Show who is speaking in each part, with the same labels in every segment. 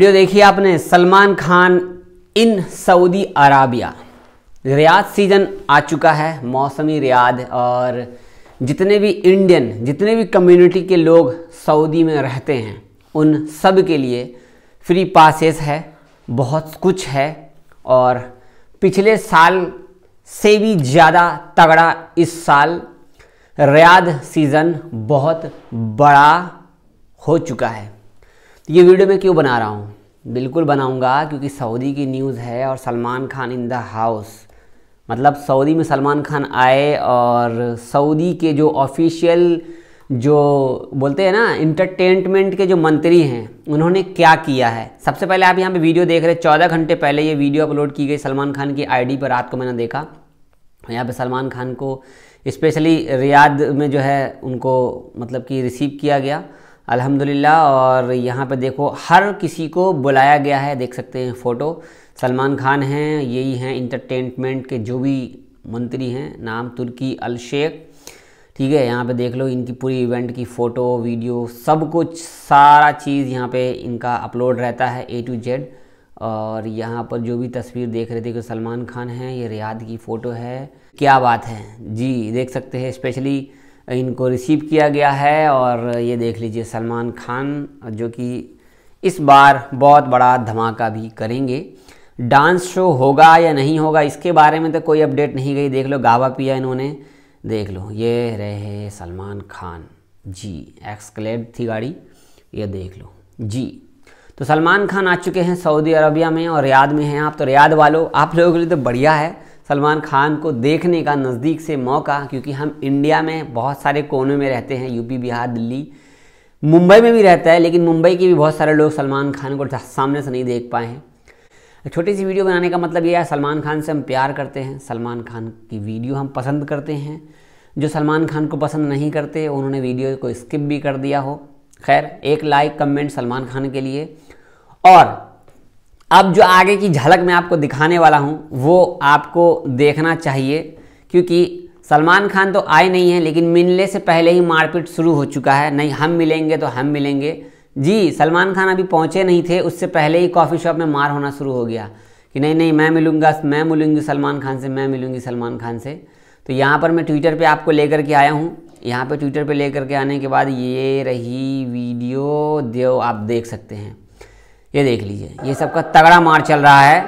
Speaker 1: video देखी आपने Salman Khan in Saudi Arabia Riyadh season आ चुका है मौसमी रियाद और जितने भी इंडियन जितने भी कम्युनिटी के लोग सऊदी में रहते हैं उन सब के लिए फ्री पासेस है बहुत कुछ है और पिछले साल से भी ज़्यादा तगड़ा इस साल रियाद सीज़न बहुत बड़ा हो चुका है तो ये वीडियो मैं क्यों बना रहा हूँ बिल्कुल बनाऊंगा क्योंकि सऊदी की न्यूज़ है और Salman Khan in the house मतलब सऊदी में सलमान खान आए और सऊदी के जो ऑफिशियल जो बोलते हैं ना इंटरटेनमेंट के जो मंत्री हैं उन्होंने क्या किया है सबसे पहले आप यहाँ पे वीडियो देख रहे हैं चौदह घंटे पहले ये वीडियो अपलोड की गई सलमान खान की आईडी पर रात को मैंने देखा यहाँ पे सलमान खान को स्पेशली रियाद में जो है उनको मतलब कि रिसीव किया गया अल्हम्दुलिल्लाह और यहाँ पे देखो हर किसी को बुलाया गया है देख सकते हैं फ़ोटो सलमान खान हैं यही हैं इंटरटेनमेंट के जो भी मंत्री हैं नाम तुर्की अल शेख ठीक है यहाँ पे देख लो इनकी पूरी इवेंट की फ़ोटो वीडियो सब कुछ सारा चीज़ यहाँ पे इनका अपलोड रहता है ए टू जेड और यहाँ पर जो भी तस्वीर देख रहे थे कि सलमान खान हैं ये रियाद की फ़ोटो है क्या बात है जी देख सकते हैं स्पेशली इनको रिसीव किया गया है और ये देख लीजिए सलमान खान जो कि इस बार बहुत बड़ा धमाका भी करेंगे डांस शो होगा या नहीं होगा इसके बारे में तो कोई अपडेट नहीं गई देख लो गावा पिया इन्होंने देख लो ये रहे सलमान खान जी एक्सक्लेड थी गाड़ी ये देख लो जी तो सलमान खान आ चुके हैं सऊदी अरबिया में और रियाद में हैं आप तो रियाद वालों आप लोगों के लिए तो बढ़िया है सलमान खान को देखने का नज़दीक से मौका क्योंकि हम इंडिया में बहुत सारे कोनों में रहते हैं यूपी बिहार दिल्ली मुंबई में भी रहता है लेकिन मुंबई के भी बहुत सारे लोग सलमान खान को सामने से नहीं देख पाए हैं छोटी सी वीडियो बनाने का मतलब यह है सलमान खान से हम प्यार करते हैं सलमान खान की वीडियो हम पसंद करते हैं जो सलमान खान को पसंद नहीं करते उन्होंने वीडियो को स्किप भी कर दिया हो खैर एक लाइक कमेंट सलमान खान के लिए और अब जो आगे की झलक मैं आपको दिखाने वाला हूँ वो आपको देखना चाहिए क्योंकि सलमान खान तो आए नहीं हैं लेकिन मिलने से पहले ही मारपीट शुरू हो चुका है नहीं हम मिलेंगे तो हम मिलेंगे जी सलमान खान अभी पहुँचे नहीं थे उससे पहले ही कॉफ़ी शॉप में मार होना शुरू हो गया कि नहीं नहीं मैं मिलूँगा मैं मिलूँगी सलमान खान से मैं मिलूँगी सलमान खान से तो यहाँ पर मैं ट्विटर पर आपको लेकर के आया हूँ यहाँ पर ट्विटर पर लेकर के आने के बाद ये रही वीडियो देव आप देख सकते हैं ये देख लीजिए ये सबका तगड़ा मार चल रहा है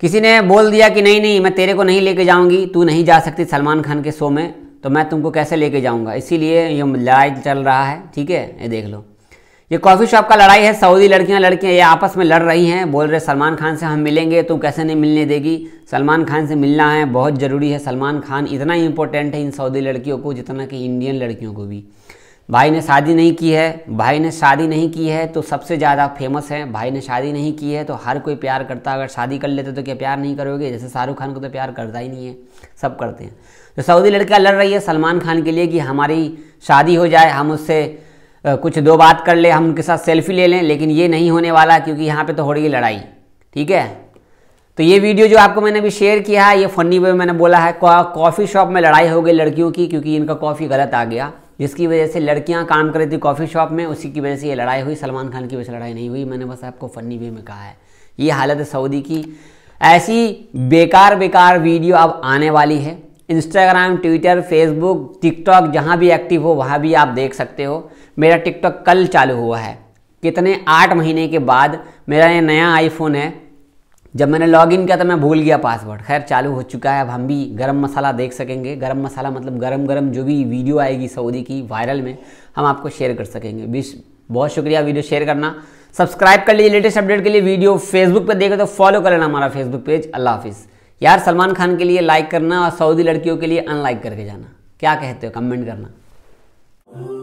Speaker 1: किसी ने बोल दिया कि नहीं नहीं मैं तेरे को नहीं लेके जाऊंगी तू नहीं जा सकती सलमान खान के शो में तो मैं तुमको कैसे लेके जाऊंगा इसीलिए ये लड़ाई चल रहा है ठीक है ये देख लो ये कॉफ़ी शॉप का लड़ाई है सऊदी लड़कियां लड़कियां ये आपस में लड़ रही हैं बोल रहे सलमान खान से हम मिलेंगे तुम कैसे नहीं मिलने देगी सलमान खान से मिलना है बहुत ज़रूरी है सलमान खान इतना ही इंपॉर्टेंट है इन सऊदी लड़कियों को जितना कि इंडियन लड़कियों को भी भाई ने शादी नहीं की है भाई ने शादी नहीं की है तो सबसे ज़्यादा फेमस है भाई ने शादी नहीं की है तो हर कोई प्यार करता अगर शादी कर लेते तो क्या प्यार नहीं करोगे जैसे शाहरुख खान को तो प्यार करता ही नहीं है सब करते हैं तो सऊदी लड़का लड़ रही है सलमान खान के लिए कि हमारी शादी हो जाए हम उससे कुछ दो बात कर ले हम उनके साथ सेल्फी ले लें लेकिन ये नहीं होने वाला क्योंकि यहाँ पर तो हो रही है लड़ाई ठीक है तो ये वीडियो जो आपको मैंने अभी शेयर किया है ये फनी वे मैंने बोला है कॉफ़ी शॉप में लड़ाई हो गई लड़कियों की क्योंकि इनका कॉफ़ी गलत आ गया जिसकी वजह से लड़कियां काम कर रही थी कॉफ़ी शॉप में उसी की वजह से ये लड़ाई हुई सलमान खान की वजह से लड़ाई नहीं हुई मैंने बस आपको फ़नी वे में कहा है ये हालत है सऊदी की ऐसी बेकार बेकार वीडियो अब आने वाली है इंस्टाग्राम ट्विटर फेसबुक टिकटॉक जहाँ भी एक्टिव हो वहाँ भी आप देख सकते हो मेरा टिकटॉक कल चालू हुआ है कितने आठ महीने के बाद मेरा ये नया आईफोन है जब मैंने लॉगिन किया तो मैं भूल गया पासवर्ड खैर चालू हो चुका है अब हम भी गरम मसाला देख सकेंगे गरम मसाला मतलब गरम गरम जो भी वीडियो आएगी सऊदी की वायरल में हम आपको शेयर कर सकेंगे विश बहुत शुक्रिया वीडियो शेयर करना सब्सक्राइब कर लीजिए लेटेस्ट अपडेट के लिए वीडियो फेसबुक पर देखें तो फॉलो कर लेना हमारा फेसबुक पेज अल्लाह हाफिज़ यार सलमान खान के लिए लाइक करना और सऊदी लड़कियों के लिए अनलाइक करके जाना क्या कहते हो कमेंट करना